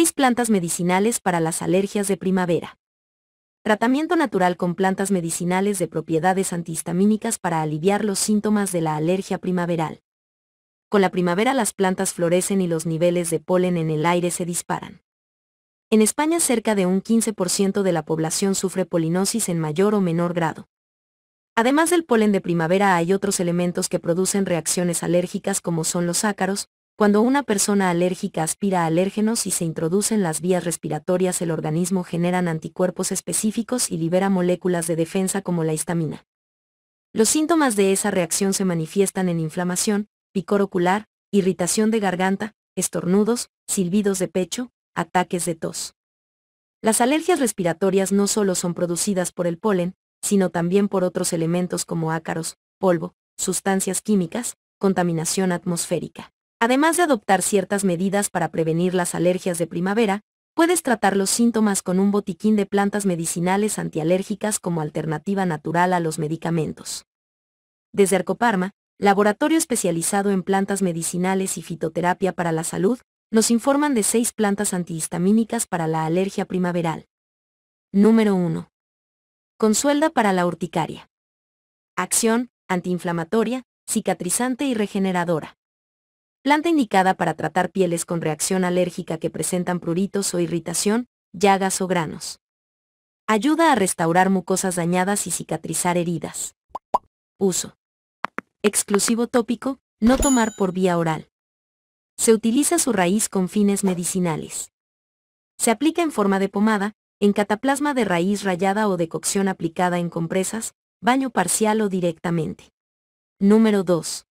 6 plantas medicinales para las alergias de primavera. Tratamiento natural con plantas medicinales de propiedades antihistamínicas para aliviar los síntomas de la alergia primaveral. Con la primavera las plantas florecen y los niveles de polen en el aire se disparan. En España cerca de un 15% de la población sufre polinosis en mayor o menor grado. Además del polen de primavera hay otros elementos que producen reacciones alérgicas como son los ácaros, cuando una persona alérgica aspira alérgenos y se introducen las vías respiratorias, el organismo generan anticuerpos específicos y libera moléculas de defensa como la histamina. Los síntomas de esa reacción se manifiestan en inflamación, picor ocular, irritación de garganta, estornudos, silbidos de pecho, ataques de tos. Las alergias respiratorias no solo son producidas por el polen, sino también por otros elementos como ácaros, polvo, sustancias químicas, contaminación atmosférica. Además de adoptar ciertas medidas para prevenir las alergias de primavera, puedes tratar los síntomas con un botiquín de plantas medicinales antialérgicas como alternativa natural a los medicamentos. Desde Arcoparma, laboratorio especializado en plantas medicinales y fitoterapia para la salud, nos informan de seis plantas antihistamínicas para la alergia primaveral. Número 1. Consuelda para la urticaria. Acción, antiinflamatoria, cicatrizante y regeneradora. Planta indicada para tratar pieles con reacción alérgica que presentan pruritos o irritación, llagas o granos. Ayuda a restaurar mucosas dañadas y cicatrizar heridas. Uso. Exclusivo tópico, no tomar por vía oral. Se utiliza su raíz con fines medicinales. Se aplica en forma de pomada, en cataplasma de raíz rayada o de cocción aplicada en compresas, baño parcial o directamente. Número 2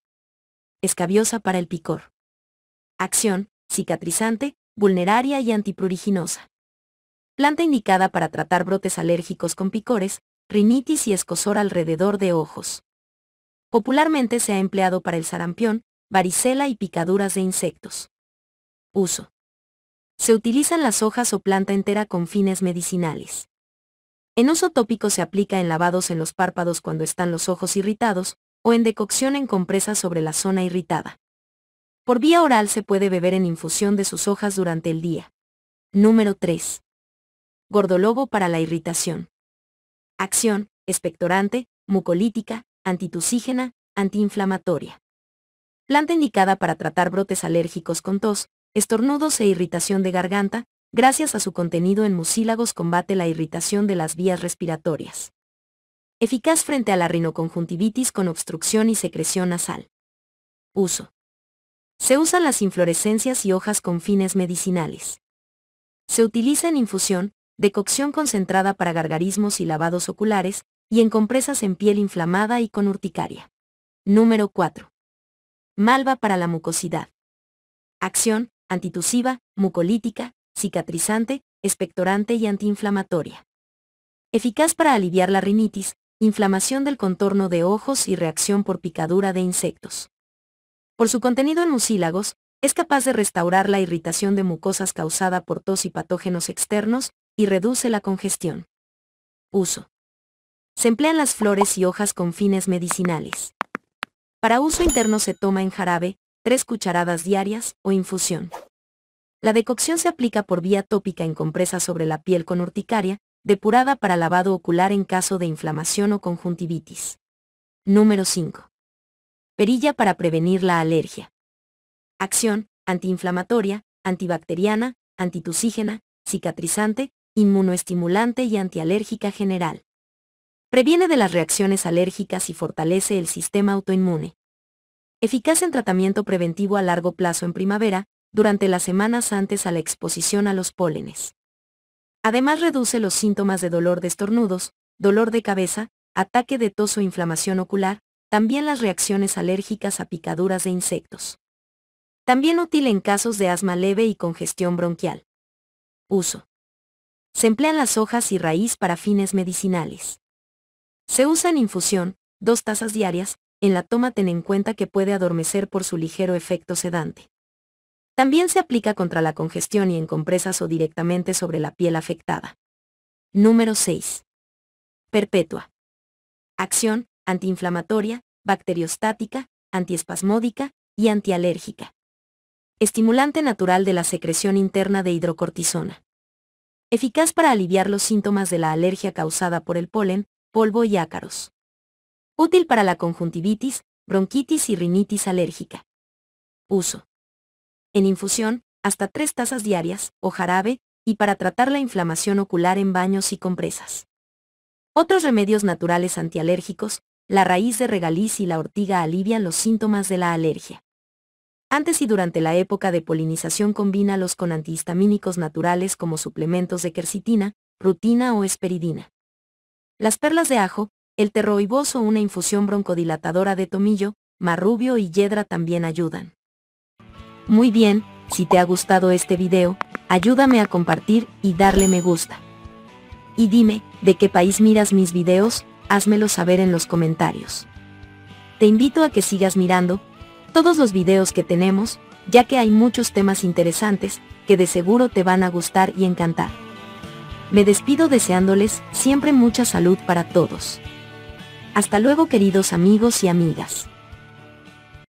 escabiosa para el picor. Acción, cicatrizante, vulneraria y antipruriginosa. Planta indicada para tratar brotes alérgicos con picores, rinitis y escosor alrededor de ojos. Popularmente se ha empleado para el sarampión, varicela y picaduras de insectos. Uso. Se utilizan las hojas o planta entera con fines medicinales. En uso tópico se aplica en lavados en los párpados cuando están los ojos irritados, o en decocción en compresa sobre la zona irritada. Por vía oral se puede beber en infusión de sus hojas durante el día. Número 3. Gordolobo para la irritación. Acción, expectorante, mucolítica, antitusígena, antiinflamatoria. Planta indicada para tratar brotes alérgicos con tos, estornudos e irritación de garganta, gracias a su contenido en mucílagos combate la irritación de las vías respiratorias. Eficaz frente a la rinoconjuntivitis con obstrucción y secreción nasal. Uso. Se usan las inflorescencias y hojas con fines medicinales. Se utiliza en infusión, decocción concentrada para gargarismos y lavados oculares, y en compresas en piel inflamada y con urticaria. Número 4. Malva para la mucosidad. Acción, antitusiva, mucolítica, cicatrizante, expectorante y antiinflamatoria. Eficaz para aliviar la rinitis, inflamación del contorno de ojos y reacción por picadura de insectos. Por su contenido en mucílagos, es capaz de restaurar la irritación de mucosas causada por tos y patógenos externos y reduce la congestión. Uso. Se emplean las flores y hojas con fines medicinales. Para uso interno se toma en jarabe, tres cucharadas diarias o infusión. La decocción se aplica por vía tópica en compresa sobre la piel con urticaria, depurada para lavado ocular en caso de inflamación o conjuntivitis. Número 5. Perilla para prevenir la alergia. Acción, antiinflamatoria, antibacteriana, antitusígena, cicatrizante, inmunoestimulante y antialérgica general. Previene de las reacciones alérgicas y fortalece el sistema autoinmune. Eficaz en tratamiento preventivo a largo plazo en primavera, durante las semanas antes a la exposición a los pólenes. Además reduce los síntomas de dolor de estornudos, dolor de cabeza, ataque de tos o inflamación ocular, también las reacciones alérgicas a picaduras de insectos. También útil en casos de asma leve y congestión bronquial. Uso. Se emplean las hojas y raíz para fines medicinales. Se usa en infusión, dos tazas diarias, en la toma ten en cuenta que puede adormecer por su ligero efecto sedante. También se aplica contra la congestión y en compresas o directamente sobre la piel afectada. Número 6. Perpetua. Acción, antiinflamatoria, bacteriostática, antiespasmódica y antialérgica. Estimulante natural de la secreción interna de hidrocortisona. Eficaz para aliviar los síntomas de la alergia causada por el polen, polvo y ácaros. Útil para la conjuntivitis, bronquitis y rinitis alérgica. Uso en infusión, hasta tres tazas diarias, o jarabe, y para tratar la inflamación ocular en baños y compresas. Otros remedios naturales antialérgicos, la raíz de regaliz y la ortiga alivian los síntomas de la alergia. Antes y durante la época de polinización los con antihistamínicos naturales como suplementos de quercitina, rutina o esperidina. Las perlas de ajo, el terroiboso, una infusión broncodilatadora de tomillo, marrubio y yedra también ayudan. Muy bien, si te ha gustado este video, ayúdame a compartir y darle me gusta. Y dime, ¿de qué país miras mis videos? Házmelo saber en los comentarios. Te invito a que sigas mirando todos los videos que tenemos, ya que hay muchos temas interesantes que de seguro te van a gustar y encantar. Me despido deseándoles siempre mucha salud para todos. Hasta luego queridos amigos y amigas.